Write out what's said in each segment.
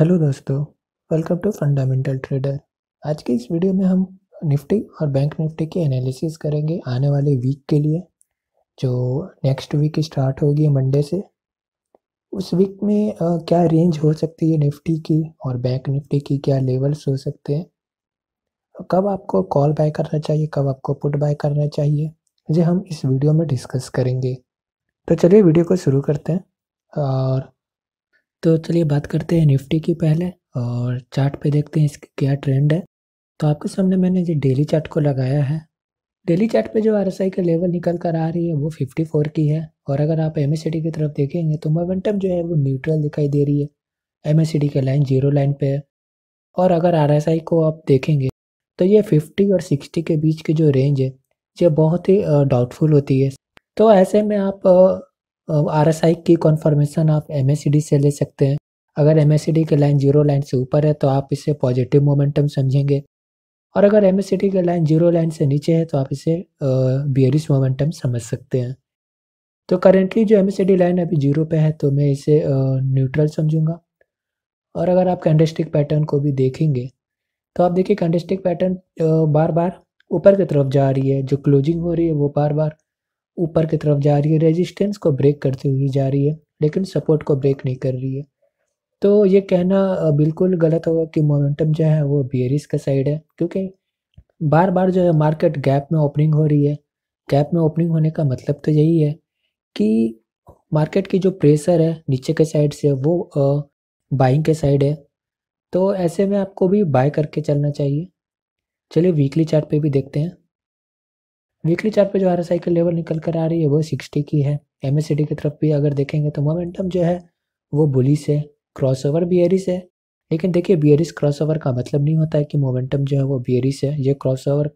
hello दोस्तों welcome to fundamental trader आज के इस वीडियो में हम निफ्टी और बैंक निफ्टी की एनालिसिस करेंगे आने वाले वीक के लिए जो नेक्स्ट वीक स्टार्ट होगी मंडे से उस वीक में आ, क्या रेंज हो सकती है निफ्टी की और बैंक निफ्टी की क्या लेवल्स हो सकते हैं कब आपको कॉल बाय करना चाहिए कब आपको पुट बाय करना चाहिए ये हम इस वीडियो में डिस्कस करेंगे तो चलिए वीडियो को शुरू करते हैं और तो चलिए बात करते हैं निफ्टी की पहले और चार्ट पे देखते हैं इसकी क्या ट्रेंड है तो आपके सामने मैंने जो डेली चार्ट को लगाया है डेली चार्ट पे जो आई का लेवल निकल कर आ रही है वो 54 की है और अगर आप एम की तरफ देखेंगे तो मोमेंटम जो है वो न्यूट्रल दिखाई दे रही है एम का लाइन जीरो लाइन पे है और अगर आर को आप देखेंगे तो ये फिफ्टी और सिक्सटी के बीच की जो रेंज है ये बहुत ही डाउटफुल होती है तो ऐसे में आप आर एस आई की कॉन्फर्मेशन आप एम एस सी डी से ले सकते हैं अगर एम एस सी डी की लाइन जीरो लाइन से ऊपर है तो आप इसे पॉजिटिव मोमेंटम समझेंगे और अगर एम एस सी डी की लाइन जीरो लाइन से नीचे है तो आप इसे बियरिस मोमेंटम समझ सकते हैं तो करेंटली जो M S C D line अभी जीरो पे है तो मैं इसे न्यूट्रल समझूंगा और अगर आप कैंडलस्टिक पैटर्न को भी देखेंगे तो आप देखिए कैंडलस्टिक पैटर्न बार बार ऊपर की तरफ जा रही है जो क्लोजिंग हो रही है वो बार बार ऊपर की तरफ जा रही है रेजिस्टेंस को ब्रेक करती हुई जा रही है लेकिन सपोर्ट को ब्रेक नहीं कर रही है तो ये कहना बिल्कुल गलत होगा कि मोमेंटम जो है वो बियरिस का साइड है क्योंकि बार बार जो है मार्केट गैप में ओपनिंग हो रही है गैप में ओपनिंग होने का मतलब तो यही है कि मार्केट की जो प्रेशर है नीचे के साइड से वो बाइंग के साइड है तो ऐसे में आपको भी बाय करके चलना चाहिए चलिए वीकली चार्ट पे भी देखते हैं वीकली चार्ट पे जो आर लेवल निकल कर आ रही है वो सिक्सटी की है एम एस की तरफ भी अगर देखेंगे तो मोमेंटम जो है वो बुलिस है क्रॉस ओवर बियरिस है लेकिन देखिए बियरिस क्रॉस ओवर का मतलब नहीं होता है कि मोमेंटम जो है वो बियरिस है ये क्रॉस ओवर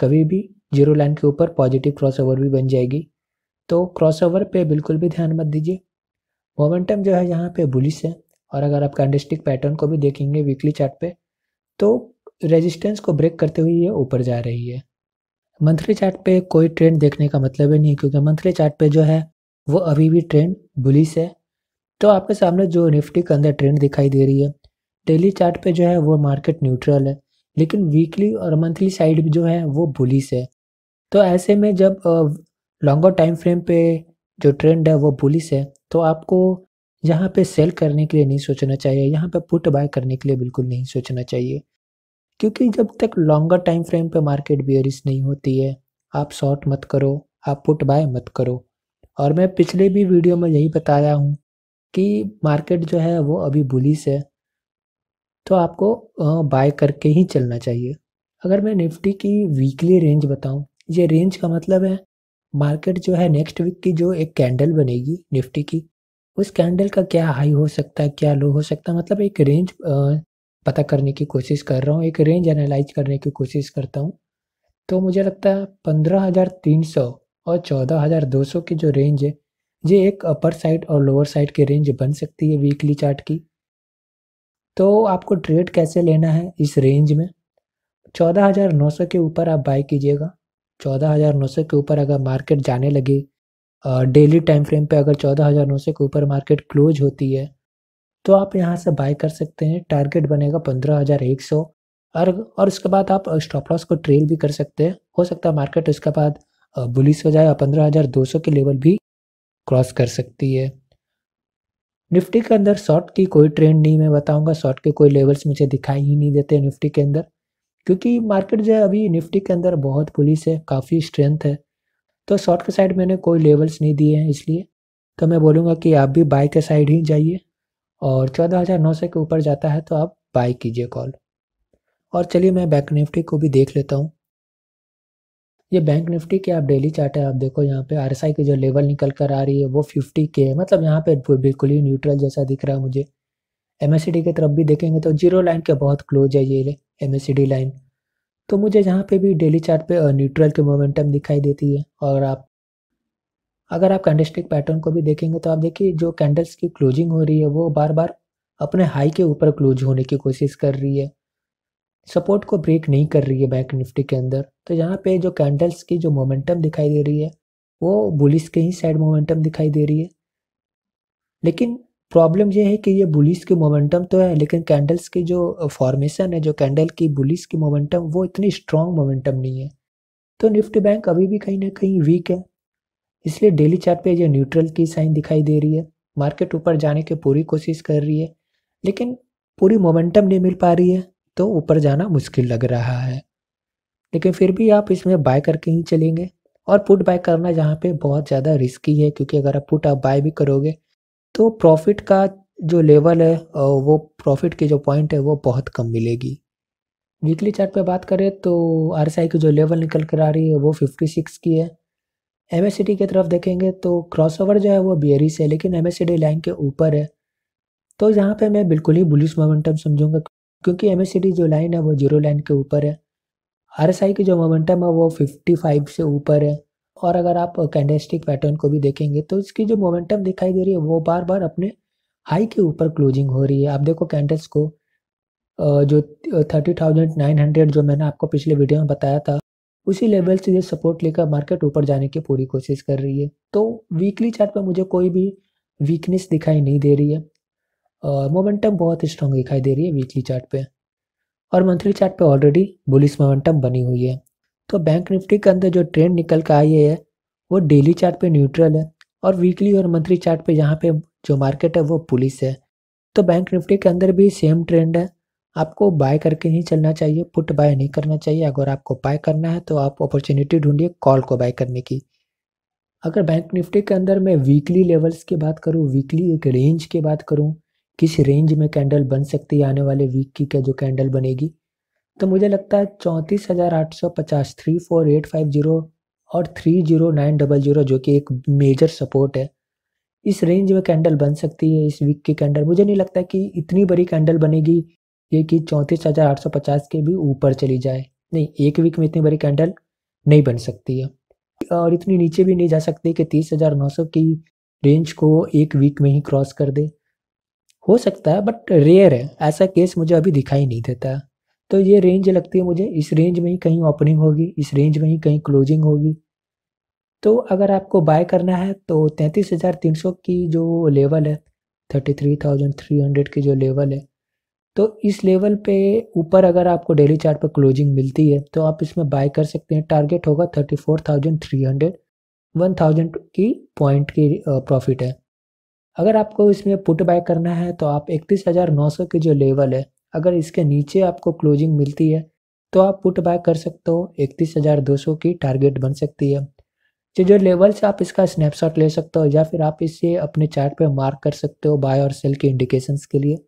कभी भी जीरो लाइन के ऊपर पॉजिटिव क्रॉस ओवर भी बन जाएगी तो क्रॉस ओवर पर बिल्कुल भी ध्यान मत दीजिए मोमेंटम जो है यहाँ पर बुलिस है और अगर आप कैंडस्टिक पैटर्न को भी देखेंगे वीकली चार्ट तो रेजिस्टेंस को ब्रेक करते हुए ये ऊपर जा रही है मंथली चार्ट पे कोई ट्रेंड देखने का मतलब ही नहीं है क्योंकि मंथली चार्ट पे जो है वो अभी भी ट्रेंड बुलिस है तो आपके सामने जो निफ्टी के अंदर ट्रेंड दिखाई दे रही है डेली चार्ट पे जो है वो मार्केट न्यूट्रल है लेकिन वीकली और मंथली साइड जो है वो बुलिस है तो ऐसे में जब लॉन्गर टाइम फ्रेम पे जो ट्रेंड है वो बुलिस है तो आपको यहाँ पे सेल करने के लिए नहीं सोचना चाहिए यहाँ पे पुट बाय करने के लिए बिल्कुल नहीं सोचना चाहिए क्योंकि जब तक लॉन्गर टाइम फ्रेम पे मार्केट बियरिस नहीं होती है आप शॉर्ट मत करो आप पुट बाय मत करो और मैं पिछले भी वीडियो में यही बताया हूँ कि मार्केट जो है वो अभी बुलिस है तो आपको बाय करके ही चलना चाहिए अगर मैं निफ्टी की वीकली रेंज बताऊँ ये रेंज का मतलब है मार्केट जो है नेक्स्ट वीक की जो एक कैंडल बनेगी निफ्टी की उस कैंडल का क्या हाई हो सकता है क्या लो हो सकता है मतलब एक रेंज पता करने की कोशिश कर रहा हूँ एक रेंज एनालाइज करने की कोशिश करता हूँ तो मुझे लगता है पंद्रह हज़ार तीन सौ और चौदह हज़ार दो सौ की जो रेंज है ये एक अपर साइड और लोअर साइड की रेंज बन सकती है वीकली चार्ट की तो आपको ट्रेड कैसे लेना है इस रेंज में चौदह हज़ार नौ सौ के ऊपर आप बाई कीजिएगा चौदह हज़ार नौ सौ के ऊपर अगर मार्केट जाने लगे डेली टाइम फ्रेम पे अगर चौदह हज़ार नौ सौ के ऊपर मार्केट क्लोज होती है तो आप यहाँ से बाय कर सकते हैं टारगेट बनेगा पंद्रह हज़ार एक सौ और और उसके बाद आप स्टॉप uh, लॉस को ट्रेल भी कर सकते हैं हो सकता है मार्केट उसके बाद बुलिस uh, हो जाए और पंद्रह हज़ार दो सौ के लेवल भी क्रॉस कर सकती है निफ्टी के अंदर शॉर्ट की कोई ट्रेंड नहीं मैं बताऊंगा शॉर्ट के कोई लेवल्स मुझे दिखाई ही नहीं देते निफ्टी के अंदर क्योंकि मार्केट जो है अभी निफ्टी के अंदर बहुत पुलिस है काफ़ी स्ट्रेंथ है तो शॉर्ट के साइड मैंने कोई लेवल्स नहीं दिए हैं इसलिए तो मैं बोलूँगा कि आप भी बाय के साइड ही जाइए और चौदह हज़ार नौ सौ के ऊपर जाता है तो आप बाय कीजिए कॉल और चलिए मैं बैंक निफ्टी को भी देख लेता हूँ ये बैंक निफ्टी के आप डेली चार्ट है आप देखो यहाँ पे आई की जो लेवल निकल कर आ रही है वो फिफ्टी के है मतलब यहाँ पे बिल्कुल ही न्यूट्रल जैसा दिख रहा है मुझे एम की तरफ भी देखेंगे तो जीरो लाइन के बहुत क्लोज है ये एम लाइन तो मुझे यहाँ पे भी डेली चार्ट पे न्यूट्रल के मोमेंटम दिखाई देती है और आप अगर आप कैंडलस्टिक पैटर्न को भी देखेंगे तो आप देखिए जो कैंडल्स की क्लोजिंग हो रही है वो बार बार अपने हाई के ऊपर क्लोज होने की कोशिश कर रही है सपोर्ट को ब्रेक नहीं कर रही है बैंक निफ्टी के अंदर तो यहाँ पे जो कैंडल्स की जो मोमेंटम दिखाई दे रही है वो बुलिस के ही साइड मोमेंटम दिखाई दे रही है लेकिन प्रॉब्लम यह है कि ये बुलिस की मोमेंटम तो है लेकिन कैंडल्स की जो फॉर्मेशन है जो कैंडल की बुलिस की मोमेंटम वो इतनी स्ट्रॉन्ग मोमेंटम नहीं है तो निफ्टी बैंक अभी भी कहीं ना कहीं वीक है इसलिए डेली चार्ट पे ये न्यूट्रल की साइन दिखाई दे रही है मार्केट ऊपर जाने की पूरी कोशिश कर रही है लेकिन पूरी मोमेंटम नहीं मिल पा रही है तो ऊपर जाना मुश्किल लग रहा है लेकिन फिर भी आप इसमें बाय करके ही चलेंगे और पुट बाय करना यहाँ पे बहुत ज़्यादा रिस्की है क्योंकि अगर आप पुट आप बाय भी करोगे तो प्रॉफिट का जो लेवल है वो प्रॉफिट के जो पॉइंट है वो बहुत कम मिलेगी वीकली चार्ट पे बात करें तो आर की जो लेवल निकल कर आ रही है वो फिफ्टी सिक्स की है एम एस की तरफ देखेंगे तो क्रॉसओवर जो है वो बियरी है लेकिन एम एस लाइन के ऊपर है तो यहाँ पे मैं बिल्कुल ही बुलिस मोमेंटम समझूंगा क्योंकि एम एस जो लाइन है वो जीरो लाइन के ऊपर है आर एस आई की जो मोमेंटम है वो फिफ्टी फाइव से ऊपर है और अगर आप कैंडेस्टिक पैटर्न को भी देखेंगे तो इसकी जो मोमेंटम दिखाई दे रही है वो बार बार अपने हाई के ऊपर क्लोजिंग हो रही है आप देखो कैंडल्स को जो थर्टी थाउजेंड नाइन हंड्रेड जो मैंने आपको पिछले वीडियो में बताया था उसी लेवल से ये सपोर्ट लेकर मार्केट ऊपर जाने की पूरी कोशिश कर रही है तो वीकली चार्ट पर मुझे कोई भी वीकनेस दिखाई नहीं दे रही है और मोमेंटम बहुत स्ट्रांग दिखाई दे रही है वीकली चार्ट पे और मंथली चार्ट पे ऑलरेडी बुलिस मोमेंटम बनी हुई है तो बैंक निफ्टी के अंदर जो ट्रेंड निकल कर आई है वो डेली चार्ट पे न्यूट्रल है और वीकली और मंथली चार्ट पे यहाँ पे जो मार्केट है वो पुलिस है तो बैंक निफ्टी के अंदर भी सेम ट्रेंड है आपको बाय करके ही चलना चाहिए पुट बाय नहीं करना चाहिए अगर आपको बाय करना है तो आप अपॉर्चुनिटी ढूंढिए कॉल को बाय करने की अगर बैंक निफ्टी के अंदर मैं वीकली लेवल्स की बात करूँ वीकली एक रेंज की बात करूँ किस रेंज में कैंडल बन सकती है आने वाले वीक की क्या जो कैंडल बनेगी तो मुझे लगता है चौंतीस हज़ार आठ सौ पचास three four eight five zero और three zero nine double zero जो कि एक मेजर सपोर्ट है इस रेंज में कैंडल बन सकती है इस वीक की कैंडल मुझे नहीं लगता कि इतनी बड़ी कैंडल बनेगी ये कि चौंतीस हज़ार आठ सौ पचास के भी ऊपर चली जाए नहीं एक वीक में इतनी बड़ी कैंडल नहीं बन सकती है और इतनी नीचे भी नहीं जा सकती कि तीस हज़ार नौ सौ की रेंज को एक वीक में ही क्रॉस कर दे हो सकता है बट रेयर है ऐसा केस मुझे अभी दिखाई नहीं देता तो ये रेंज लगती है मुझे इस रेंज में ही कहीं ओपनिंग होगी इस रेंज में ही कहीं क्लोजिंग होगी तो अगर आपको बाय करना है तो तैंतीस हज़ार तीन सौ की जो लेवल है thirty three thousand three hundred की जो लेवल है तो इस लेवल पे ऊपर अगर आपको डेली चार्ट पर क्लोजिंग मिलती है तो आप इसमें बाय कर सकते हैं टारगेट होगा thirty four thousand three hundred one thousand की पॉइंट की प्रॉफिट है अगर आपको इसमें पुट बाय करना है तो आप इकतीस हज़ार नौ सौ की जो लेवल है अगर इसके नीचे आपको क्लोजिंग मिलती है तो आप पुट बाय कर सकते हो इकतीस हज़ार दो सौ की टारगेट बन सकती है जो जो लेवल से आप इसका स्नैपशॉट ले सकते हो या फिर आप इसे अपने चार्ट पे मार्क कर सकते हो बाय और सेल के इंडिकेशंस के लिए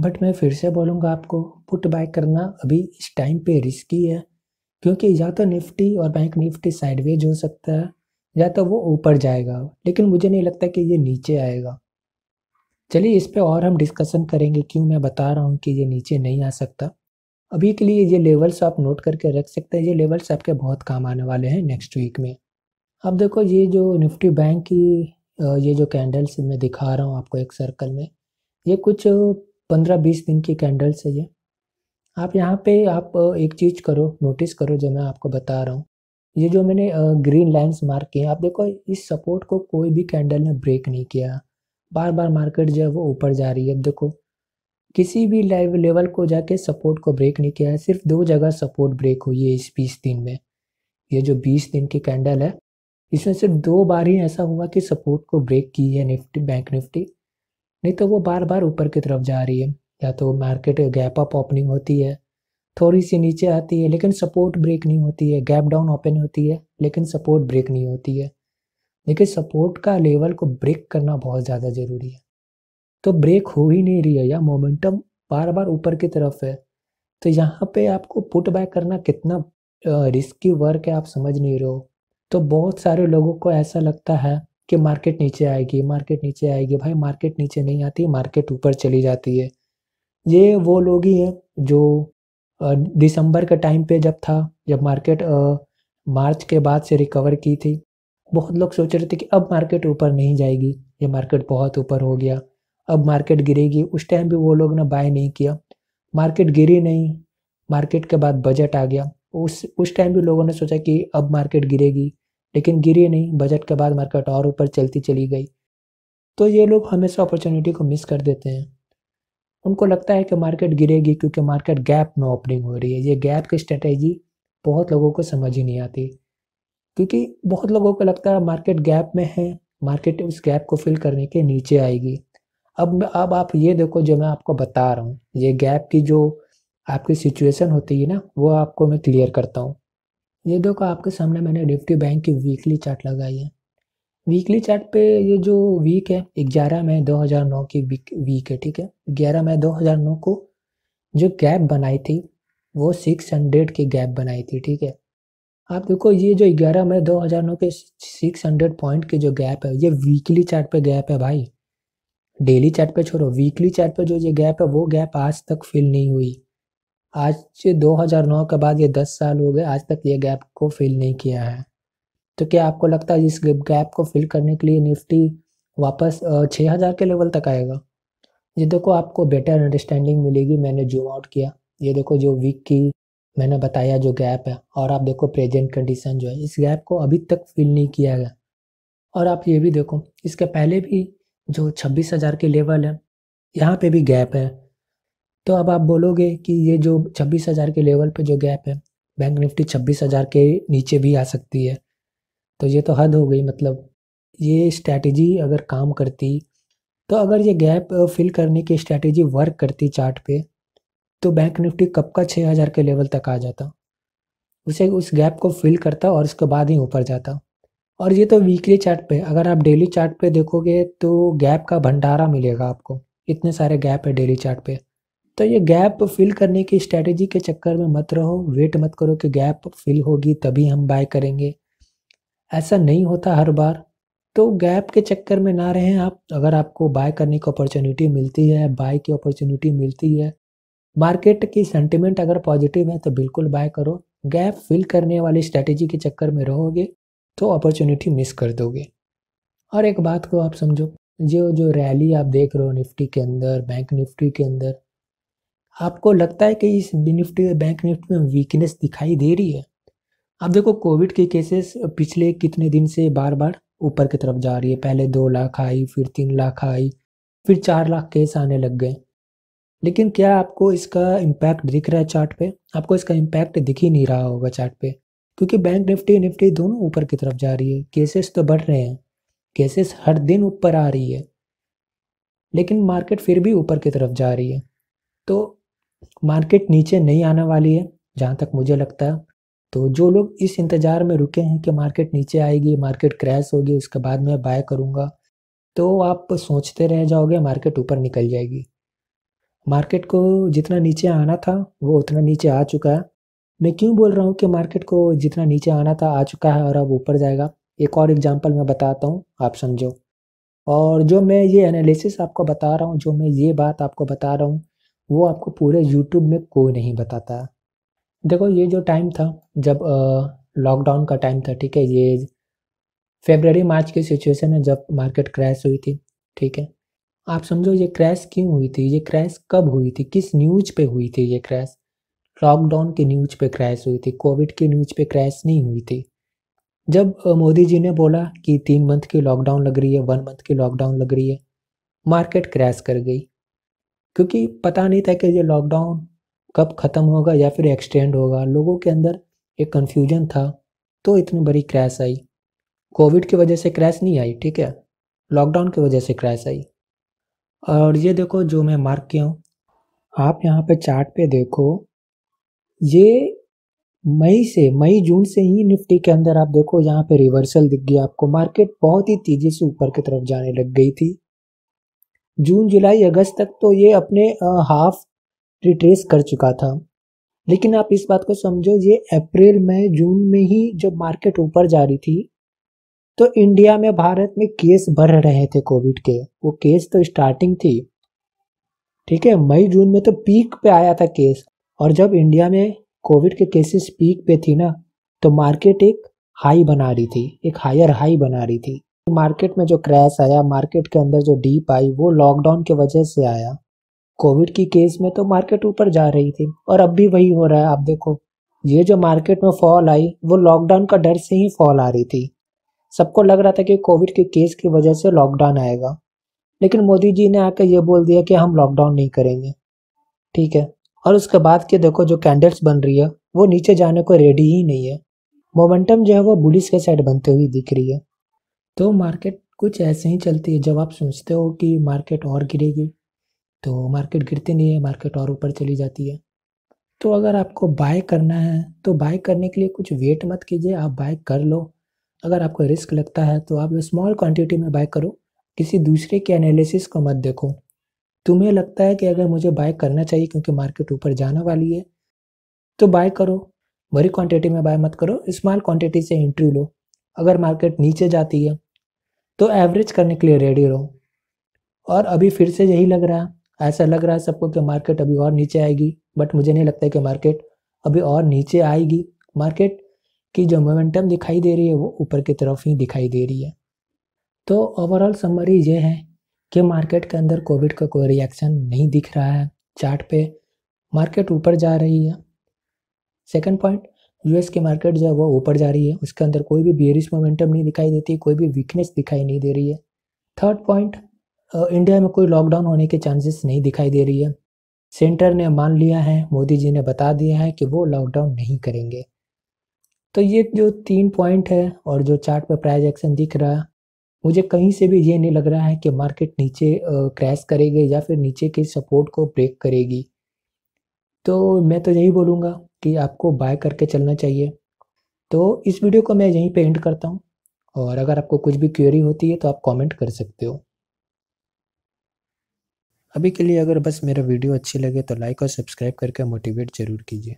बट मैं फिर से बोलूँगा आपको पुट बाय करना अभी इस टाइम पे रिस्की है क्योंकि या तो निफ्टी और बैंक निफ्टी साइडवेज हो सकता है या तो वो ऊपर जाएगा लेकिन मुझे नहीं लगता कि ये नीचे आएगा चलिए इस पर और हम डिस्कशन करेंगे क्यों मैं बता रहा हूँ कि ये नीचे नहीं आ सकता अभी के लिए ये लेवल्स आप नोट करके रख सकते हैं ये लेवल्स आपके बहुत काम आने वाले हैं नेक्स्ट वीक में अब देखो ये जो निफ्टी बैंक की ये जो कैंडल्स मैं दिखा रहा हूँ आपको एक सर्कल में ये कुछ पंद्रह बीस दिन की कैंडल्स है ये आप यहाँ पे आप एक चीज़ करो नोटिस करो जो मैं आपको बता रहा हूँ ये जो मैंने ग्रीन लाइंस मार्क किए आप देखो इस सपोर्ट को कोई भी कैंडल ने ब्रेक नहीं किया बार बार मार्केट जो है वो ऊपर जा रही है अब देखो किसी भी लेवल को जाके सपोर्ट को ब्रेक नहीं किया है सिर्फ दो जगह सपोर्ट ब्रेक हुई है इस बीस दिन में ये जो बीस दिन की कैंडल है इसमें सिर्फ दो बार ही ऐसा हुआ कि सपोर्ट को ब्रेक की है निफ्टी बैंक निफ्टी नहीं तो वो बार बार ऊपर की तरफ जा रही है या तो मार्केट गैप अप ओपनिंग होती है थोड़ी सी नीचे आती है लेकिन सपोर्ट ब्रेक नहीं होती है गैप डाउन ओपन होती है लेकिन सपोर्ट ब्रेक नहीं होती है देखिए सपोर्ट का लेवल को ब्रेक करना बहुत ज़्यादा ज़रूरी है तो ब्रेक हो ही नहीं रही है या मोमेंटम बार बार ऊपर की तरफ है तो यहाँ पे आपको पुट बैक करना कितना रिस्की वर्क है आप समझ नहीं रहे हो तो बहुत सारे लोगों को ऐसा लगता है कि मार्केट नीचे आएगी मार्केट नीचे आएगी भाई मार्केट नीचे नहीं आती मार्केट ऊपर चली जाती है ये वो लोग ही हैं जो दिसंबर के टाइम पे जब था जब मार्केट मार्च के बाद से रिकवर की थी बहुत लोग सोच रहे थे कि अब मार्केट ऊपर नहीं जाएगी ये मार्केट बहुत ऊपर हो गया अब मार्केट गिरेगी उस टाइम भी वो लोग ने बाय नहीं किया मार्केट गिरी नहीं मार्केट के बाद बजट आ गया उस उस टाइम भी लोगों ने सोचा कि अब मार्केट गिरेगी लेकिन गिरी नहीं बजट के बाद मार्केट और ऊपर चलती चली गई तो ये लोग हमेशा अपॉर्चुनिटी को मिस कर देते हैं उनको लगता है कि मार्केट गिरेगी क्योंकि मार्केट गैप में ओपनिंग हो रही है ये गैप की स्ट्रेटेजी बहुत लोगों को समझ ही नहीं आती क्योंकि बहुत लोगों को लगता है मार्केट गैप में है मार्केट उस गैप को फिल करने के नीचे आएगी अब अब आप ये देखो जो मैं आपको बता रहा हूँ ये गैप की जो आपकी सिचुएशन होती है ना वो आपको मैं क्लियर करता हूँ ये देखो आपके सामने मैंने निफ्टी बैंक की वीकली चार्ट लगाई है वीकली चार्ट पे ये जो वीक है ग्यारह मई 2009 की वीक वीक है ठीक है ग्यारह मई 2009 को जो गैप बनाई थी वो सिक्स हंड्रेड की गैप बनाई थी ठीक है आप देखो ये जो ग्यारह मई 2009 के सिक्स हंड्रेड पॉइंट की जो गैप है ये वीकली चार्ट पे गैप है भाई डेली चार्ट पे छोड़ो वीकली चार्ट पे जो ये गैप है वो गैप आज तक फिल नहीं हुई आज 2009 के बाद ये 10 साल हो गए आज तक ये गैप को फिल नहीं किया है तो क्या आपको लगता है इस गैप को फिल करने के लिए निफ्टी वापस 6000 के लेवल तक आएगा ये देखो आपको बेटर अंडरस्टैंडिंग मिलेगी मैंने जूम आउट किया ये देखो जो वीक की मैंने बताया जो गैप है और आप देखो प्रेजेंट कंडीशन जो है इस गैप को अभी तक फिल नहीं किया गया और आप ये भी देखो इसके पहले भी जो छब्बीस हज़ार के लेवल है यहाँ पे भी गैप है तो अब आप बोलोगे कि ये जो छब्बीस हज़ार के लेवल पे जो गैप है बैंक निफ्टी छब्बीस हज़ार के नीचे भी आ सकती है तो ये तो हद हो गई मतलब ये स्ट्रैटेजी अगर काम करती तो अगर ये गैप फिल करने की स्ट्रैटेजी वर्क करती चार्ट पे तो बैंक निफ्टी कब का छः हज़ार के लेवल तक आ जाता उसे उस गैप को फिल करता और उसके बाद ही ऊपर जाता और ये तो वीकली चार्ट पे अगर आप डेली चार्ट पे देखोगे तो गैप का भंडारा मिलेगा आपको इतने सारे गैप है डेली चार्ट पे तो ये गैप फिल करने की स्ट्रैटेजी के चक्कर में मत रहो वेट मत करो कि गैप फिल होगी तभी हम बाय करेंगे ऐसा नहीं होता हर बार तो गैप के चक्कर में ना रहें आप अगर आपको बाय करने की अपॉर्चुनिटी मिलती है बाय की अपॉर्चुनिटी मिलती है मार्केट की सेंटिमेंट अगर पॉजिटिव है तो बिल्कुल बाय करो गैप फिल करने वाली स्ट्रैटेजी के चक्कर में रहोगे तो अपॉर्चुनिटी मिस कर दोगे और एक बात को आप समझो जो जो रैली आप देख रहे हो निफ्टी के अंदर बैंक निफ्टी के अंदर आपको लगता है कि इस निफ्टी बैंक निफ्टी में वीकनेस दिखाई दे रही है अब देखो कोविड के केसेस पिछले कितने दिन से बार बार ऊपर की तरफ जा रही है पहले दो लाख आई फिर तीन लाख आई फिर चार लाख केस आने लग गए लेकिन क्या आपको इसका इम्पैक्ट दिख रहा है चार्ट पे आपको इसका इम्पैक्ट दिख ही नहीं रहा होगा चार्ट पे क्योंकि बैंक निफ्टी निफ्टी दोनों ऊपर की तरफ जा रही है केसेस तो बढ़ रहे हैं केसेस हर दिन ऊपर आ रही है लेकिन मार्केट फिर भी ऊपर की तरफ जा रही है तो मार्केट नीचे नहीं आने वाली है जहाँ तक मुझे लगता है तो जो लोग इस इंतज़ार में रुके हैं कि मार्केट नीचे आएगी मार्केट क्रैश होगी उसके बाद मैं बाय करूँगा तो आप सोचते रह जाओगे मार्केट ऊपर निकल जाएगी मार्केट को जितना नीचे आना था वो उतना नीचे आ चुका है मैं क्यों बोल रहा हूँ कि मार्केट को जितना नीचे आना था आ चुका है और अब ऊपर जाएगा एक और एग्जांपल मैं बताता हूँ आप समझो और जो मैं ये एनालिसिस आपको बता रहा हूँ जो मैं ये बात आपको बता रहा हूँ वो आपको पूरे यूट्यूब में कोई नहीं बताता देखो ये जो टाइम था जब लॉकडाउन का टाइम था ठीक है ये फेबररी मार्च की सिचुएशन है जब मार्केट क्रैश हुई थी ठीक है आप समझो ये क्रैश क्यों हुई थी ये क्रैश कब हुई थी किस न्यूज पे हुई थी ये क्रैश लॉकडाउन की न्यूज पे क्रैश हुई थी कोविड की न्यूज पे क्रैश नहीं हुई थी जब मोदी जी ने बोला कि तीन मंथ की लॉकडाउन लग रही है वन मंथ की लॉकडाउन लग रही है मार्केट क्रैश कर गई क्योंकि पता नहीं था कि ये लॉकडाउन कब ख़त्म होगा या फिर एक्सटेंड होगा लोगों के अंदर एक कन्फ्यूजन था तो इतनी बड़ी क्रैश आई कोविड की वजह से क्रैश नहीं आई ठीक है लॉकडाउन की वजह से क्रैश आई और ये देखो जो मैं मार्क किया हूँ आप यहाँ पे चार्ट पे देखो ये मई से मई जून से ही निफ्टी के अंदर आप देखो यहाँ पे रिवर्सल दिख गया आपको मार्केट बहुत ही तेज़ी से ऊपर की तरफ जाने लग गई थी जून जुलाई अगस्त तक तो ये अपने हाफ रिट्रेस कर चुका था लेकिन आप इस बात को समझो ये अप्रैल में जून में ही जब मार्केट ऊपर जा रही थी तो इंडिया में भारत में केस बढ़ रहे थे कोविड के वो केस तो स्टार्टिंग थी ठीक है मई जून में तो पीक पे आया था केस और जब इंडिया में कोविड के केसेस पीक पे थी ना तो मार्केट एक हाई बना रही थी एक हायर हाई बना रही थी मार्केट में जो क्रैश आया मार्केट के अंदर जो डीप आई वो लॉकडाउन की वजह से आया कोविड की केस में तो मार्केट ऊपर जा रही थी और अब भी वही हो रहा है आप देखो ये जो मार्केट में फॉल आई वो लॉकडाउन का डर से ही फॉल आ रही थी सबको लग रहा था कि कोविड के केस की वजह से लॉकडाउन आएगा लेकिन मोदी जी ने आकर ये बोल दिया कि हम लॉकडाउन नहीं करेंगे ठीक है और उसके बाद के देखो जो कैंडल्स बन रही है वो नीचे जाने को रेडी ही नहीं है मोमेंटम जो है वो बुलिस के साइड बनते हुए दिख रही है तो मार्केट कुछ ऐसे ही चलती है जब आप सोचते हो कि मार्केट और गिरेगी तो मार्केट गिरती नहीं है मार्केट और ऊपर चली जाती है तो अगर आपको बाय करना है तो बाय करने के लिए कुछ वेट मत कीजिए आप बाय कर लो अगर आपको रिस्क लगता है तो आप स्मॉल क्वांटिटी में बाय करो किसी दूसरे के एनालिसिस को मत देखो तुम्हें लगता है कि अगर मुझे बाय करना चाहिए क्योंकि मार्केट ऊपर जाने वाली है तो बाय करो बड़ी क्वांटिटी में बाय मत करो स्मॉल क्वांटिटी से एंट्री लो अगर मार्केट नीचे जाती है तो एवरेज करने के लिए रेडी रहो और अभी फिर से यही लग रहा है ऐसा लग रहा है सबको कि मार्केट अभी और नीचे आएगी बट मुझे नहीं लगता कि मार्केट अभी और नीचे आएगी मार्केट की जो मोमेंटम दिखाई दे रही है वो ऊपर की तरफ ही दिखाई दे रही है तो ओवरऑल समरी ये है कि मार्केट के अंदर कोविड का कोई रिएक्शन नहीं दिख रहा है चार्ट पे मार्केट ऊपर जा रही है सेकंड पॉइंट यूएस की मार्केट जो है वो ऊपर जा रही है उसके अंदर कोई भी बियरिश मोमेंटम नहीं दिखाई देती कोई भी वीकनेस दिखाई नहीं दे रही है थर्ड पॉइंट इंडिया में कोई लॉकडाउन होने के चांसेस नहीं दिखाई दे रही है सेंटर ने मान लिया है मोदी जी ने बता दिया है कि वो लॉकडाउन नहीं करेंगे तो ये जो तीन पॉइंट है और जो चार्ट पर प्राइज एक्शन दिख रहा है मुझे कहीं से भी ये नहीं लग रहा है कि मार्केट नीचे क्रैश करेगी या फिर नीचे के सपोर्ट को ब्रेक करेगी तो मैं तो यही बोलूँगा कि आपको बाय करके चलना चाहिए तो इस वीडियो को मैं यहीं पे एंड करता हूँ और अगर आपको कुछ भी क्वेरी होती है तो आप कमेंट कर सकते हो अभी के लिए अगर बस मेरा वीडियो अच्छी लगे तो लाइक और सब्सक्राइब करके मोटिवेट ज़रूर कीजिए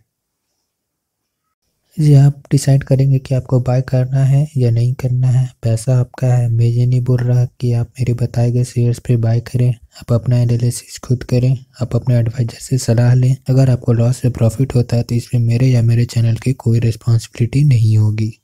ये आप डिसाइड करेंगे कि आपको बाय करना है या नहीं करना है पैसा आपका है मैं ये नहीं बोल रहा कि आप मेरे बताए गए शेयर्स पे बाय करें आप अपना एनालिसिस खुद करें आप अपने एडवाइजर से सलाह लें अगर आपको लॉस या प्रॉफिट होता है तो इसमें मेरे या मेरे चैनल की कोई रिस्पॉन्सिबिलिटी नहीं होगी